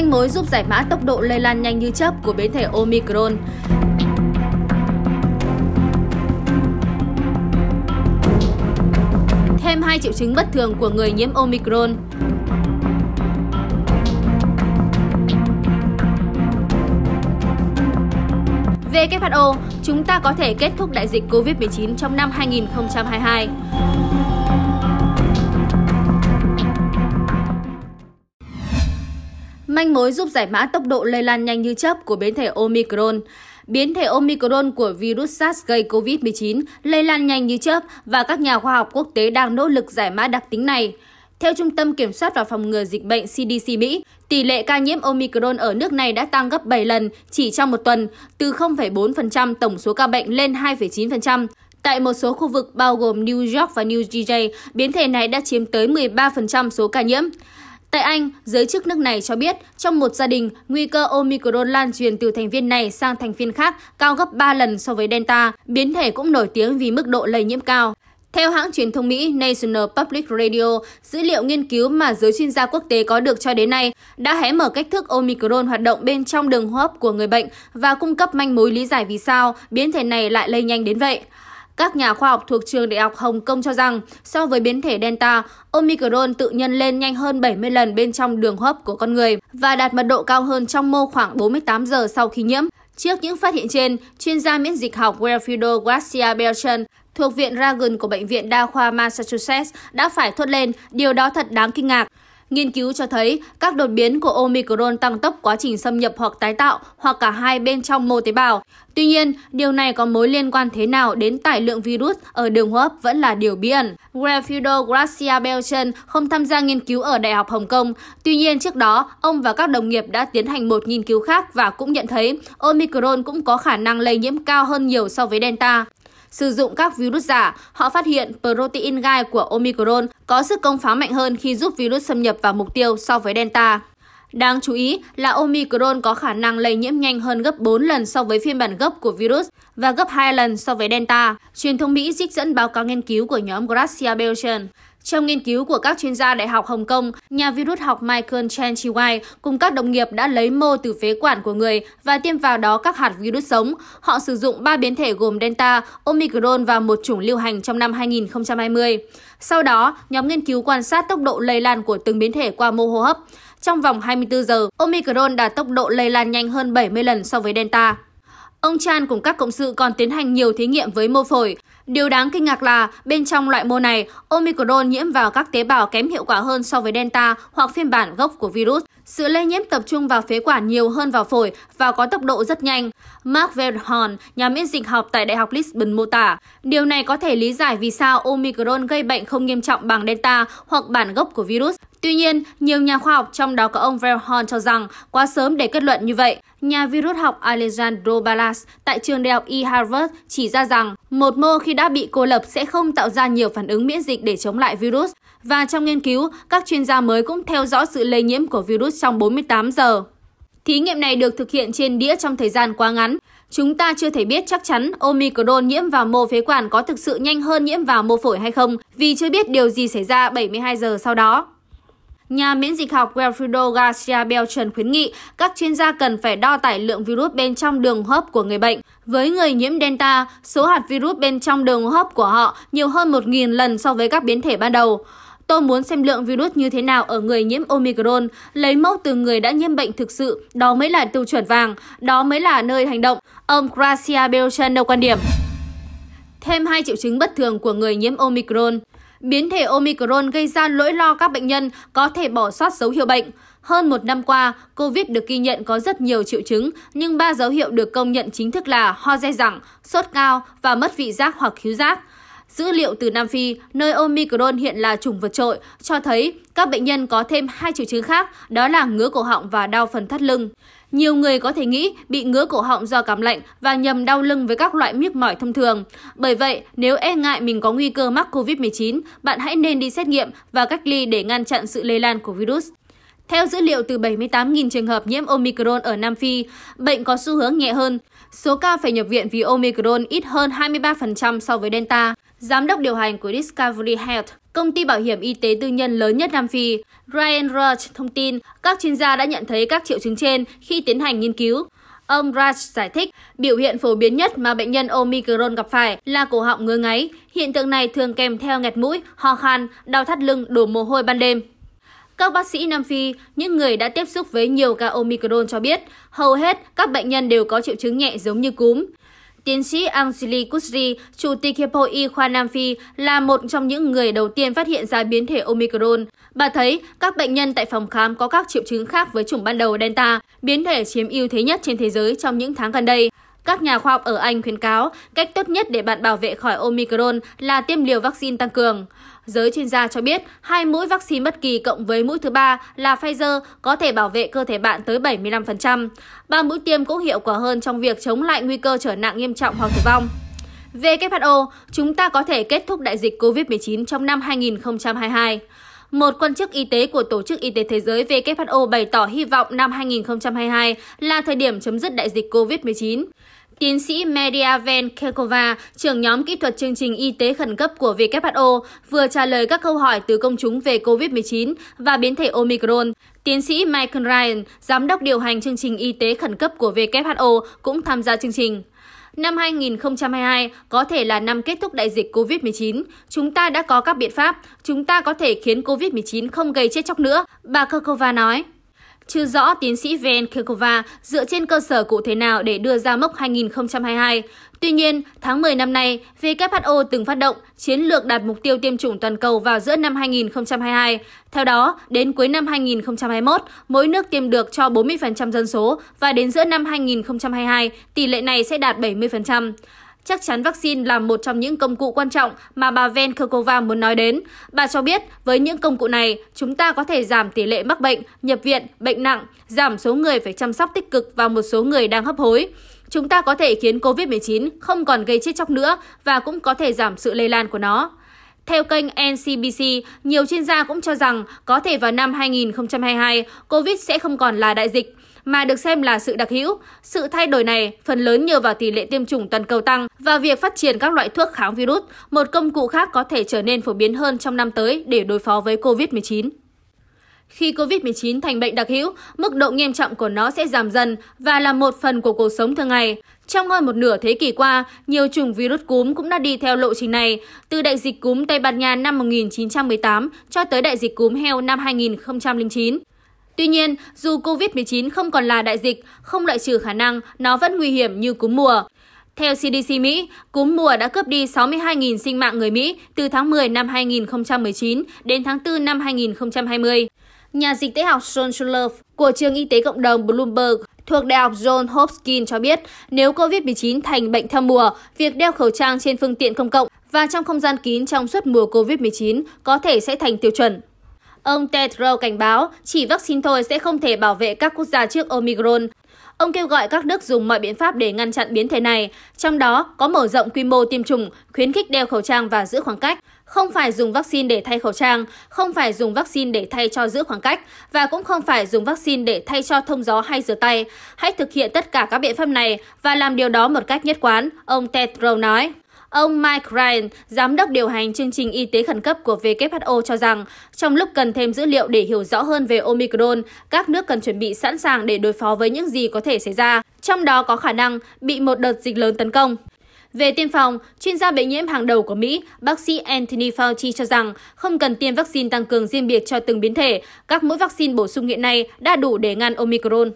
manh mối giúp giải mã tốc độ lây lan nhanh như chớp của biến thể Omicron. Thêm hai triệu chứng bất thường của người nhiễm Omicron. WHO, chúng ta có thể kết thúc đại dịch COVID-19 trong năm 2022. manh mối giúp giải mã tốc độ lây lan nhanh như chớp của biến thể Omicron. Biến thể Omicron của virus SARS gây COVID-19 lây lan nhanh như chớp và các nhà khoa học quốc tế đang nỗ lực giải mã đặc tính này. Theo Trung tâm Kiểm soát và Phòng ngừa Dịch bệnh CDC Mỹ, tỷ lệ ca nhiễm Omicron ở nước này đã tăng gấp 7 lần chỉ trong một tuần, từ 0,4% tổng số ca bệnh lên 2,9%. Tại một số khu vực bao gồm New York và New Jersey, biến thể này đã chiếm tới 13% số ca nhiễm tại anh giới chức nước này cho biết trong một gia đình nguy cơ omicron lan truyền từ thành viên này sang thành viên khác cao gấp ba lần so với delta biến thể cũng nổi tiếng vì mức độ lây nhiễm cao theo hãng truyền thông Mỹ National Public Radio, dữ liệu nghiên cứu mà giới chuyên gia quốc tế có được cho đến nay đã hé mở cách thức Omicron hoạt động bên trong đường hô hấp của người bệnh và cung cấp manh mối lý giải vì sao biến thể này lại lây nhanh đến vậy. Các nhà khoa học thuộc trường Đại học Hồng Kông cho rằng, so với biến thể Delta, Omicron tự nhân lên nhanh hơn 70 lần bên trong đường hô hấp của con người và đạt mật độ cao hơn trong mô khoảng 48 giờ sau khi nhiễm. Trước những phát hiện trên, chuyên gia miễn dịch học Wilfrido Garcia Belchon thuộc Viện Ragon của Bệnh viện Đa khoa Massachusetts đã phải thốt lên điều đó thật đáng kinh ngạc nghiên cứu cho thấy các đột biến của omicron tăng tốc quá trình xâm nhập hoặc tái tạo hoặc cả hai bên trong mô tế bào. Tuy nhiên, điều này có mối liên quan thế nào đến tải lượng virus ở đường hô hấp vẫn là điều bí ẩn. Wilfrido Gracia Belchen không tham gia nghiên cứu ở Đại học Hồng Kông. Tuy nhiên, trước đó, ông và các đồng nghiệp đã tiến hành một nghiên cứu khác và cũng nhận thấy Omicron cũng có khả năng lây nhiễm cao hơn nhiều so với Delta. Sử dụng các virus giả, họ phát hiện protein gai của Omicron có sức công phá mạnh hơn khi giúp virus xâm nhập vào mục tiêu so với Delta. Đáng chú ý là Omicron có khả năng lây nhiễm nhanh hơn gấp 4 lần so với phiên bản gốc của virus và gấp 2 lần so với Delta. Truyền thông Mỹ trích dẫn báo cáo nghiên cứu của nhóm Gracia Belgian. Trong nghiên cứu của các chuyên gia Đại học Hồng Kông, nhà virus học Michael Chen Chiwai cùng các đồng nghiệp đã lấy mô từ phế quản của người và tiêm vào đó các hạt virus sống. Họ sử dụng ba biến thể gồm Delta, Omicron và một chủng lưu hành trong năm 2020. Sau đó, nhóm nghiên cứu quan sát tốc độ lây lan của từng biến thể qua mô hô hấp. Trong vòng 24 giờ, Omicron đạt tốc độ lây lan nhanh hơn 70 lần so với Delta. Ông Chan cùng các cộng sự còn tiến hành nhiều thí nghiệm với mô phổi, Điều đáng kinh ngạc là bên trong loại mô này, Omicron nhiễm vào các tế bào kém hiệu quả hơn so với Delta hoặc phiên bản gốc của virus. Sự lây nhiễm tập trung vào phế quản nhiều hơn vào phổi và có tốc độ rất nhanh. Mark Verhorn, nhà miễn dịch học tại Đại học Lisbon mô tả, điều này có thể lý giải vì sao Omicron gây bệnh không nghiêm trọng bằng Delta hoặc bản gốc của virus. Tuy nhiên, nhiều nhà khoa học trong đó có ông Verhorn cho rằng quá sớm để kết luận như vậy. Nhà virus học Alejandro Balas tại trường đại học E Harvard chỉ ra rằng một mô khi đã bị cô lập sẽ không tạo ra nhiều phản ứng miễn dịch để chống lại virus. Và trong nghiên cứu, các chuyên gia mới cũng theo dõi sự lây nhiễm của virus trong 48 giờ. Thí nghiệm này được thực hiện trên đĩa trong thời gian quá ngắn. Chúng ta chưa thể biết chắc chắn Omicron nhiễm vào mô phế quản có thực sự nhanh hơn nhiễm vào mô phổi hay không vì chưa biết điều gì xảy ra 72 giờ sau đó. Nhà miễn dịch học Wilfrido Garcia Beltran khuyến nghị các chuyên gia cần phải đo tải lượng virus bên trong đường hô hấp của người bệnh. Với người nhiễm Delta, số hạt virus bên trong đường hô hấp của họ nhiều hơn 1.000 lần so với các biến thể ban đầu. Tôi muốn xem lượng virus như thế nào ở người nhiễm Omicron, lấy mẫu từ người đã nhiễm bệnh thực sự, đó mới là tiêu chuẩn vàng, đó mới là nơi hành động. Ông Gracia Beltran nêu quan điểm. Thêm hai triệu chứng bất thường của người nhiễm Omicron biến thể Omicron gây ra lỗi lo các bệnh nhân có thể bỏ sót dấu hiệu bệnh. Hơn một năm qua, COVID được ghi nhận có rất nhiều triệu chứng, nhưng ba dấu hiệu được công nhận chính thức là ho dai dẳng, sốt cao và mất vị giác hoặc khứu giác. Dữ liệu từ Nam Phi, nơi Omicron hiện là chủng vượt trội, cho thấy các bệnh nhân có thêm hai triệu chứng khác, đó là ngứa cổ họng và đau phần thắt lưng. Nhiều người có thể nghĩ bị ngứa cổ họng do cảm lạnh và nhầm đau lưng với các loại miếc mỏi thông thường. Bởi vậy, nếu e ngại mình có nguy cơ mắc COVID-19, bạn hãy nên đi xét nghiệm và cách ly để ngăn chặn sự lây lan của virus. Theo dữ liệu từ 78.000 trường hợp nhiễm Omicron ở Nam Phi, bệnh có xu hướng nhẹ hơn. Số ca phải nhập viện vì Omicron ít hơn 23% so với Delta. Giám đốc điều hành của Discovery Health Công ty bảo hiểm y tế tư nhân lớn nhất Nam Phi, Ryan Roach thông tin các chuyên gia đã nhận thấy các triệu chứng trên khi tiến hành nghiên cứu. Ông Raj giải thích, biểu hiện phổ biến nhất mà bệnh nhân Omicron gặp phải là cổ họng ngứa ngáy. Hiện tượng này thường kèm theo nghẹt mũi, ho khan, đau thắt lưng, đổ mồ hôi ban đêm. Các bác sĩ Nam Phi, những người đã tiếp xúc với nhiều ca Omicron cho biết, hầu hết các bệnh nhân đều có triệu chứng nhẹ giống như cúm tiến sĩ Angeli Kudri, Chủ tịch Hiệp hội Y khoa Nam Phi, là một trong những người đầu tiên phát hiện ra biến thể Omicron. Bà thấy các bệnh nhân tại phòng khám có các triệu chứng khác với chủng ban đầu Delta, biến thể chiếm ưu thế nhất trên thế giới trong những tháng gần đây. Các nhà khoa học ở Anh khuyến cáo cách tốt nhất để bạn bảo vệ khỏi Omicron là tiêm liều vaccine tăng cường giới chuyên gia cho biết hai mũi vaccine bất kỳ cộng với mũi thứ ba là Pfizer có thể bảo vệ cơ thể bạn tới 75%. Ba mũi tiêm cũng hiệu quả hơn trong việc chống lại nguy cơ trở nặng nghiêm trọng hoặc tử vong. WHO, chúng ta có thể kết thúc đại dịch COVID-19 trong năm 2022. Một quan chức y tế của Tổ chức Y tế Thế giới WHO bày tỏ hy vọng năm 2022 là thời điểm chấm dứt đại dịch COVID-19 tiến sĩ Maria van kekova trưởng nhóm kỹ thuật chương trình y tế khẩn cấp của who vừa trả lời các câu hỏi từ công chúng về covid 19 và biến thể omicron tiến sĩ michael ryan giám đốc điều hành chương trình y tế khẩn cấp của who cũng tham gia chương trình Năm 2022 có thể là năm kết thúc đại dịch COVID-19. Chúng ta đã có các biện pháp, chúng ta có thể khiến COVID-19 không gây chết chóc nữa, bà Kokova nói chưa rõ tiến sĩ ven Kekova dựa trên cơ sở cụ thể nào để đưa ra mốc 2022. Tuy nhiên, tháng 10 năm nay, WHO từng phát động chiến lược đạt mục tiêu tiêm chủng toàn cầu vào giữa năm 2022. Theo đó, đến cuối năm 2021, mỗi nước tiêm được cho 40% dân số và đến giữa năm 2022, tỷ lệ này sẽ đạt 70%. Chắc chắn vaccine là một trong những công cụ quan trọng mà bà Venkakova muốn nói đến. Bà cho biết với những công cụ này, chúng ta có thể giảm tỷ lệ mắc bệnh, nhập viện, bệnh nặng, giảm số người phải chăm sóc tích cực và một số người đang hấp hối. Chúng ta có thể khiến COVID-19 không còn gây chết chóc nữa và cũng có thể giảm sự lây lan của nó. Theo kênh NCBC, nhiều chuyên gia cũng cho rằng có thể vào năm 2022, COVID sẽ không còn là đại dịch, mà được xem là sự đặc hữu. Sự thay đổi này phần lớn nhờ vào tỷ lệ tiêm chủng toàn cầu tăng và việc phát triển các loại thuốc kháng virus, một công cụ khác có thể trở nên phổ biến hơn trong năm tới để đối phó với COVID-19. Khi COVID-19 thành bệnh đặc hữu, mức độ nghiêm trọng của nó sẽ giảm dần và là một phần của cuộc sống thường ngày. Trong hơn một nửa thế kỷ qua, nhiều chủng virus cúm cũng đã đi theo lộ trình này, từ đại dịch cúm Tây Ban Nha năm 1918 cho tới đại dịch cúm heo năm 2009 tuy nhiên dù covid 19 không còn là đại dịch không loại trừ khả năng nó vẫn nguy hiểm như cúm mùa theo CDC Mỹ, cúm mùa đã cướp đi 62.000 sinh mạng người Mỹ từ tháng 10 năm 2019 đến tháng 4 năm 2020. Nhà dịch tễ học John Schulhoff của trường y tế cộng đồng Bloomberg thuộc Đại học John Hopkins cho biết nếu COVID-19 thành bệnh theo mùa, việc đeo khẩu trang trên phương tiện công cộng và trong không gian kín trong suốt mùa COVID-19 có thể sẽ thành tiêu chuẩn ông tedro cảnh báo chỉ vaccine thôi sẽ không thể bảo vệ các quốc gia trước omicron ông kêu gọi các nước dùng mọi biện pháp để ngăn chặn biến thể này trong đó có mở rộng quy mô tiêm chủng khuyến khích đeo khẩu trang và giữ khoảng cách không phải dùng vaccine để thay khẩu trang, không phải dùng vaccine để thay cho giữ khoảng cách và cũng không phải dùng vaccine để thay cho thông gió hay rửa tay. Hãy thực hiện tất cả các biện pháp này và làm điều đó một cách nhất quán, ông Tedrow nói. Ông Mike Ryan, giám đốc điều hành chương trình y tế khẩn cấp của WHO cho rằng, trong lúc cần thêm dữ liệu để hiểu rõ hơn về Omicron, các nước cần chuẩn bị sẵn sàng để đối phó với những gì có thể xảy ra, trong đó có khả năng bị một đợt dịch lớn tấn công. Về tiêm phòng, chuyên gia bệnh nhiễm hàng đầu của Mỹ, bác sĩ Anthony Fauci cho rằng không cần tiêm vaccine tăng cường riêng biệt cho từng biến thể, các mũi vaccine bổ sung hiện nay đã đủ để ngăn Omicron.